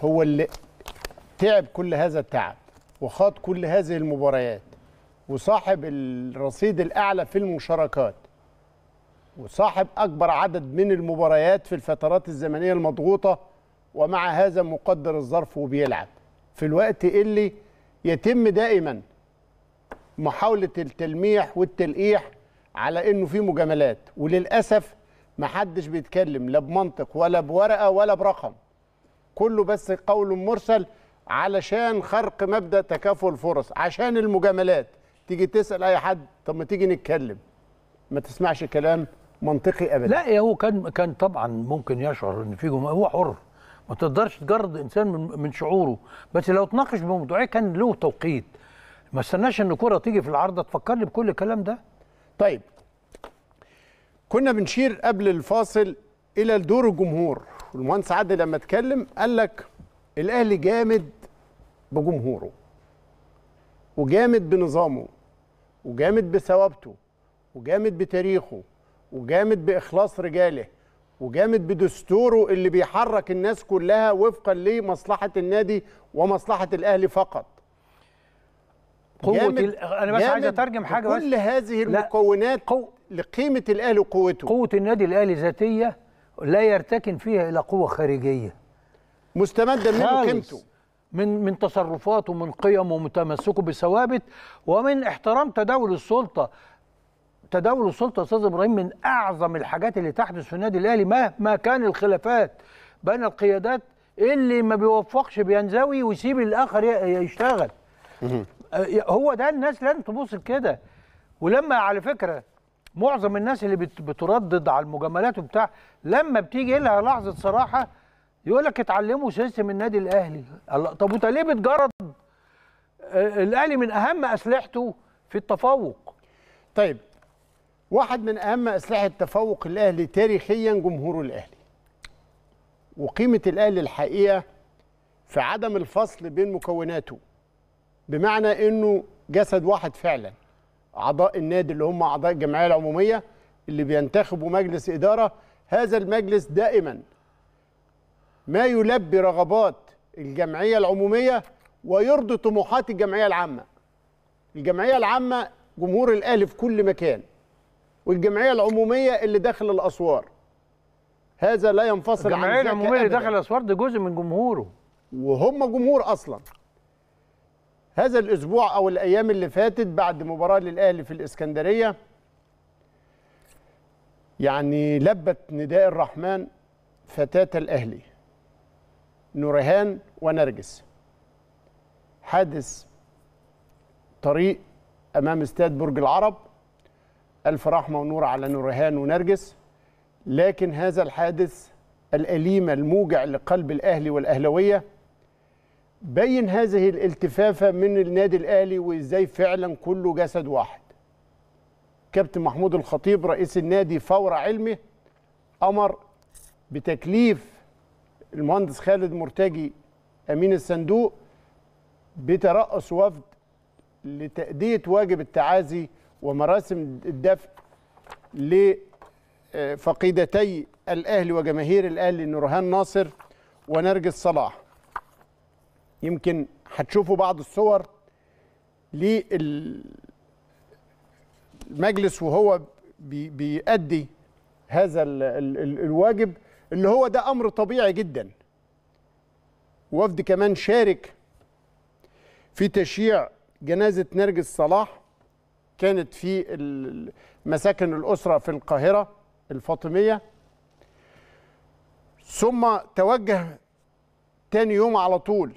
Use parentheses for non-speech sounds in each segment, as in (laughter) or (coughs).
هو اللي تعب كل هذا التعب وخاض كل هذه المباريات وصاحب الرصيد الأعلى في المشاركات وصاحب أكبر عدد من المباريات في الفترات الزمنية المضغوطة ومع هذا مقدر الظرف وبيلعب في الوقت اللي يتم دائما محاولة التلميح والتلقيح على انه في مجاملات وللاسف محدش بيتكلم لا بمنطق ولا بورقه ولا برقم كله بس قول مرسل علشان خرق مبدا تكافؤ الفرص عشان المجاملات تيجي تسال اي حد طب ما تيجي نتكلم ما تسمعش كلام منطقي ابدا لا هو كان كان طبعا ممكن يشعر ان في هو حر ما تقدرش تجرد انسان من, من شعوره بس لو تناقش بموضوعيه كان له توقيت ما استناش ان الكره تيجي في العارضه تفكرني بكل الكلام ده طيب كنا بنشير قبل الفاصل الى دور الجمهور والمهندس عدلي لما اتكلم قال لك الاهلي جامد بجمهوره وجامد بنظامه وجامد بثوابته وجامد بتاريخه وجامد باخلاص رجاله وجامد بدستوره اللي بيحرك الناس كلها وفقا لمصلحه النادي ومصلحه الاهلي فقط قوه انا بس عايز اترجم حاجه بس كل هذه المكونات قو... لقيمه الاهلي وقوته قوه النادي الاهلي ذاتيه لا يرتكن فيها الى قوه خارجيه مستمده منه قيمته من من تصرفاته من قيمه ومتمسكه بثوابت ومن احترام تداول السلطه تداول السلطه استاذ ابراهيم من اعظم الحاجات اللي تحدث في النادي الاهلي مهما كان الخلافات بين القيادات اللي ما بيوفقش بينزوي ويسيب الاخر يشتغل آه، هو ده الناس لازم تبص كده ولما على فكره معظم الناس اللي بتردد على المجاملات وبتاع لما بتيجي لها لحظه صراحه يقول لك اتعلموا سيستم النادي الاهلي طب وانت ليه بتجرد آه، الاهلي من اهم اسلحته في التفوق طيب واحد من اهم اسلحه تفوق الاهلي تاريخيا جمهور الاهلي وقيمه الاهلي الحقيقه في عدم الفصل بين مكوناته بمعنى انه جسد واحد فعلا اعضاء النادي اللي هم اعضاء الجمعيه العموميه اللي بينتخبوا مجلس اداره هذا المجلس دائما ما يلبي رغبات الجمعيه العموميه ويرضي طموحات الجمعيه العامه الجمعيه العامه جمهور الاهلي في كل مكان والجمعيه العموميه اللي داخل الاسوار هذا لا ينفصل عن الجمعيه العموميه اللي داخل الاسوار ده جزء من جمهوره وهم جمهور اصلا هذا الأسبوع أو الأيام اللي فاتت بعد مباراة للأهلي في الإسكندرية يعني لبت نداء الرحمن فتاة الأهلي نورهان ونرجس حادث طريق أمام استاد برج العرب ألف رحمة ونور على نورهان ونرجس لكن هذا الحادث الأليم الموجع لقلب الأهلي والأهلوية بين هذه الالتفافة من النادي الأهلي وإزاي فعلا كله جسد واحد كابتن محمود الخطيب رئيس النادي فور علمه أمر بتكليف المهندس خالد مرتجي أمين الصندوق بترأس وفد لتأدية واجب التعازي ومراسم الدفن لفقيدتي الأهلي وجماهير الأهلي نورهان ناصر ونرجس صلاح يمكن هتشوفوا بعض الصور للمجلس وهو بيؤدي هذا الواجب اللي هو ده أمر طبيعي جدا وفد كمان شارك في تشييع جنازة نرجس صلاح كانت في مساكن الأسرة في القاهرة الفاطمية ثم توجه تاني يوم على طول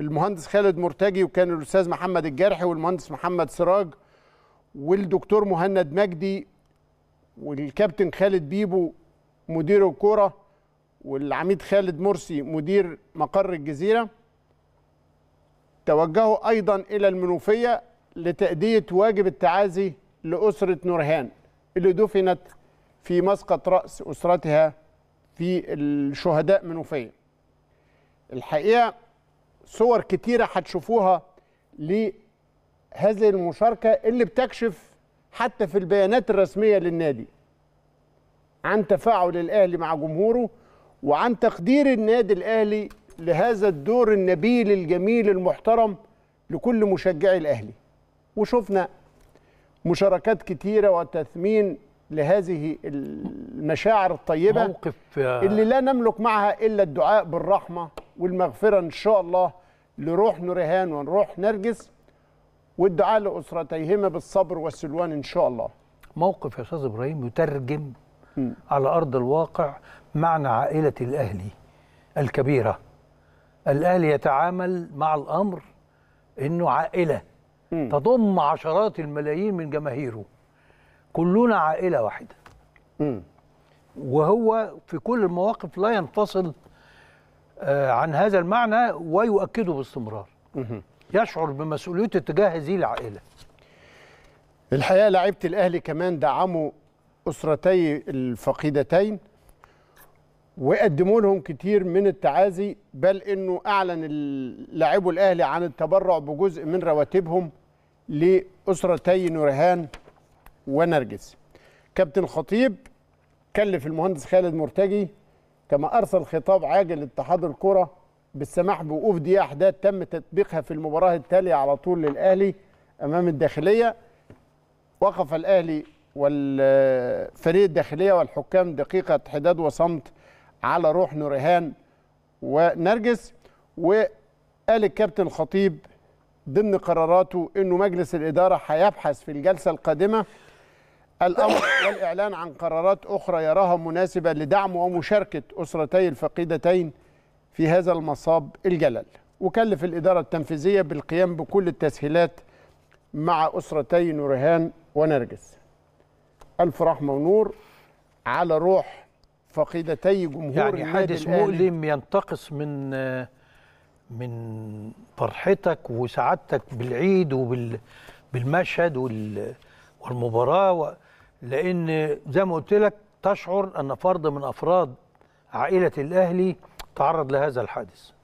المهندس خالد مرتجي وكان الاستاذ محمد الجرحي والمهندس محمد سراج والدكتور مهند مجدي والكابتن خالد بيبو مدير الكوره والعميد خالد مرسي مدير مقر الجزيره توجهوا ايضا الى المنوفيه لتاديه واجب التعازي لاسره نورهان اللي دفنت في مسقط راس اسرتها في الشهداء منوفيه الحقيقه صور كتيره هتشوفوها لهذه المشاركه اللي بتكشف حتى في البيانات الرسميه للنادي عن تفاعل الاهلي مع جمهوره وعن تقدير النادي الاهلي لهذا الدور النبيل الجميل المحترم لكل مشجعي الاهلي وشفنا مشاركات كتيره وتثمين لهذه المشاعر الطيبه موقف آه، اللي لا نملك معها الا الدعاء بالرحمه والمغفرة إن شاء الله لروح نورهان ونروح نرجس والدعاء لأسرتيهما بالصبر والسلوان إن شاء الله موقف يا أستاذ إبراهيم يترجم م. على أرض الواقع معنى عائلة الأهلي الكبيرة الأهلي يتعامل مع الأمر أنه عائلة م. تضم عشرات الملايين من جماهيره كلنا عائلة واحدة م. وهو في كل المواقف لا ينفصل آه، عن هذا المعنى ويؤكده باستمرار يشعر بمسؤوليته تجاه هذه العائله الحقيقه لعيبه الاهلي كمان دعموا اسرتي الفقيدتين وقدموا لهم كتير من التعازي بل انه اعلن لاعبو الاهلي عن التبرع بجزء من رواتبهم لاسرتي نورهان ونرجس كابتن خطيب كلف المهندس خالد مرتجي كما أرسل خطاب عاجل لاتحاد الكرة بالسماح بوقوف دي أحداث تم تطبيقها في المباراة التالية على طول للأهلي أمام الداخلية وقف الأهلي والفريق الداخلية والحكام دقيقة حداد وصمت على روح نورهان ونرجس وقال الكابتن الخطيب ضمن قراراته انه مجلس الاداره هيبحث في الجلسه القادمه الأمر (coughs) والإعلان عن قرارات أخرى يراها مناسبة لدعم ومشاركة أسرتي الفقيدتين في هذا المصاب الجلل وكلف الإدارة التنفيذية بالقيام بكل التسهيلات مع أسرتي نورهان ونرجس ألف رحمة ونور على روح فقيدتي جمهور يعني حادث مؤلم ينتقص من من فرحتك وسعادتك بالعيد وبالمشهد وال والمباراة لان زي ما قلت لك تشعر ان فرد من افراد عائله الاهلي تعرض لهذا الحادث